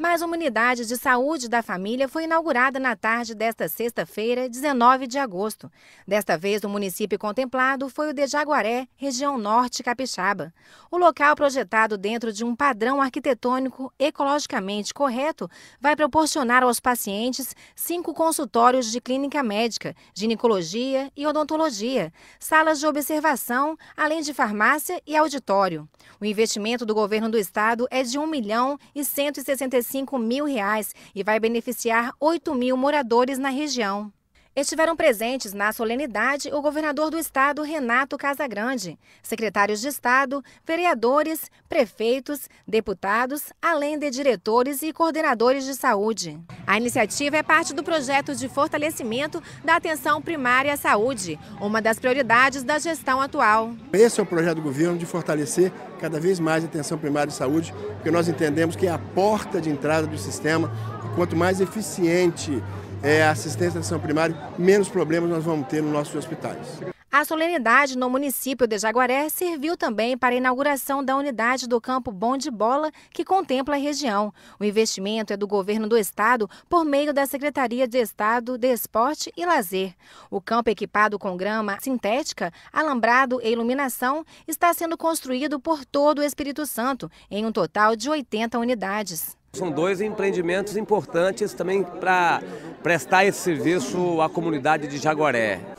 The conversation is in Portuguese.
Mais uma unidade de saúde da família foi inaugurada na tarde desta sexta-feira, 19 de agosto. Desta vez, o município contemplado foi o de Jaguaré, região norte capixaba. O local, projetado dentro de um padrão arquitetônico ecologicamente correto, vai proporcionar aos pacientes cinco consultórios de clínica médica, ginecologia e odontologia, salas de observação, além de farmácia e auditório. O investimento do governo do estado é de 1 milhão e 165 5 mil reais e vai beneficiar 8 mil moradores na região. Estiveram presentes na solenidade o governador do estado, Renato Casagrande, secretários de Estado, vereadores, prefeitos, deputados, além de diretores e coordenadores de saúde. A iniciativa é parte do projeto de fortalecimento da atenção primária à saúde, uma das prioridades da gestão atual. Esse é o projeto do governo de fortalecer cada vez mais a atenção primária à saúde, porque nós entendemos que é a porta de entrada do sistema. E quanto mais eficiente é, assistência de atenção primária, menos problemas nós vamos ter nos nossos hospitais. A solenidade no município de Jaguaré serviu também para a inauguração da unidade do campo Bom de Bola, que contempla a região. O investimento é do governo do estado por meio da Secretaria de Estado de Esporte e Lazer. O campo equipado com grama sintética, alambrado e iluminação está sendo construído por todo o Espírito Santo, em um total de 80 unidades. São dois empreendimentos importantes também para prestar esse serviço à comunidade de Jaguaré.